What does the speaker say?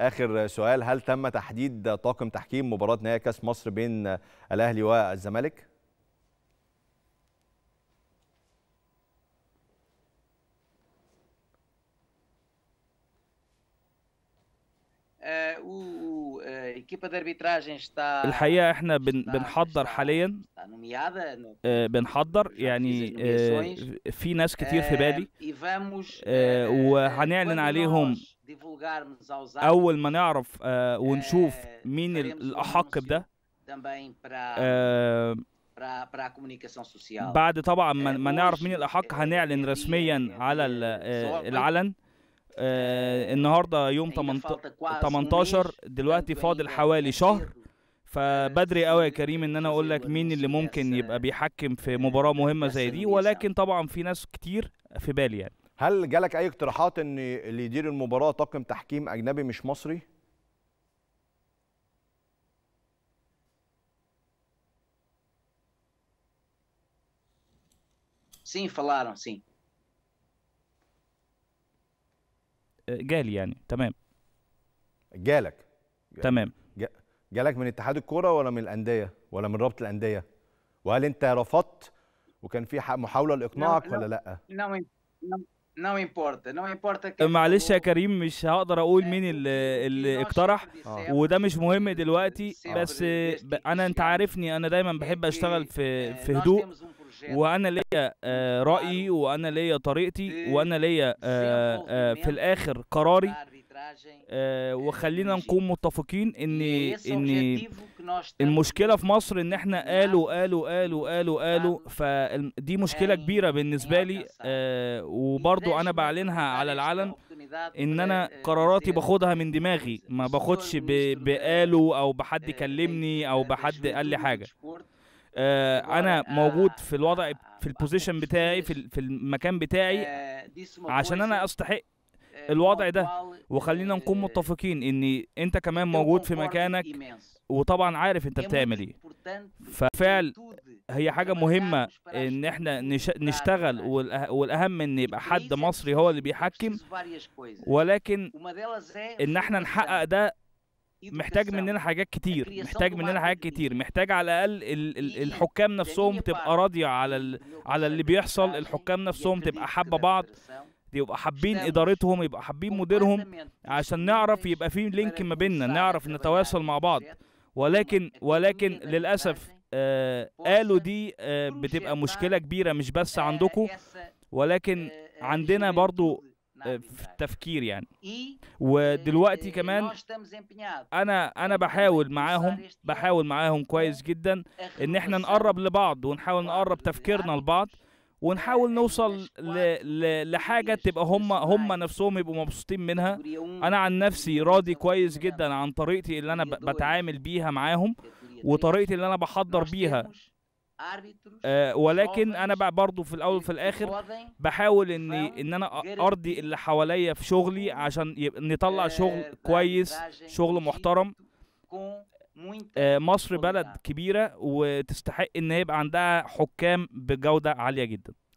اخر سؤال هل تم تحديد طاقم تحكيم مباراه نهائي كاس مصر بين الاهلي والزمالك؟ آه، آه، الحقيقه احنا بنحضر حاليا آه، بنحضر يعني في ناس كتير في بالي e وهنعلن عليهم اول ما نعرف آه، آه، ونشوف مين الاحق بده آه، بعد طبعا ما نعرف مين الاحق إيه، هنعلن إيه، رسميا إيه، على العلن النهارده يوم 18 أيوة، دلوقتي فاضل حوالي شهر فبدري قوي يا كريم ان انا اقول لك مين اللي ممكن يبقى بيحكم في مباراه مهمه زي دي ولكن طبعا في ناس كتير في بالي يعني هل جالك اي اقتراحات ان اللي يدير المباراه طاقم تحكيم اجنبي مش مصري سين فلارون سين جالي يعني تمام جالك تمام جالك من اتحاد الكوره ولا من الانديه ولا من رابطه الانديه وهل انت رفضت وكان في محاوله لاقناعك ولا لا؟ لا نو امبورت نو امبورت معلش يا كريم مش هقدر اقول مين اللي, اللي اقترح آه. وده مش مهم دلوقتي بس انا انت عارفني انا دايما بحب اشتغل في آه، في هدوء وانا ليا آه، رايي وانا ليا طريقتي وانا ليا في الاخر قراري وخلينا نكون متفقين ان إيه، إيه، ان المشكله في مصر ان احنا قالوا قالوا قالوا قالوا قالوا فدي مشكله أيوة. كبيره بالنسبه لي آه وبرضو انا بعلنها على العلن ان انا قراراتي باخدها من دماغي ما باخدش بقالوا او بحد آه، كلمني او آه، بحد قال لي حاجه آه انا آه، موجود في الوضع في البوزيشن بتاعي في المكان بتاعي عشان انا استحق الوضع ده وخلينا نكون متفقين ان انت كمان موجود في مكانك وطبعا عارف انت بتعمل ايه ففعل هي حاجه مهمه ان احنا نشتغل والاهم ان يبقى حد مصري هو اللي بيحكم ولكن ان احنا نحقق ده محتاج مننا حاجات كتير محتاج مننا حاجات كتير محتاج على الاقل الحكام نفسهم تبقى راضيه على على اللي بيحصل الحكام نفسهم تبقى حابه بعض يبقى حابين ادارتهم يبقى حابين مديرهم عشان نعرف يبقى في لينك ما بيننا نعرف نتواصل مع بعض ولكن ولكن للأسف آه قالوا دي آه بتبقى مشكلة كبيرة مش بس آه، عندكم ولكن آه، آه، عندنا برضو في التفكير يعني ودلوقتي كمان انا انا بحاول معاهم بحاول معاهم كويس جدا ان احنا نقرب لبعض ونحاول نقرب تفكيرنا لبعض ونحاول نوصل ل... ل... لحاجه تبقى هم هم نفسهم يبقوا مبسوطين منها انا عن نفسي راضي كويس جدا عن طريقتي اللي انا ب... بتعامل بيها معاهم وطريقتي اللي انا بحضر بيها أه ولكن انا بقى برضو في الاول وفي الاخر بحاول ان ان انا ارضي اللي حواليا في شغلي عشان نطلع شغل كويس شغل محترم آه، مصر بلد يعني. كبيره وتستحق ان يبقى عندها حكام بجوده عاليه جدا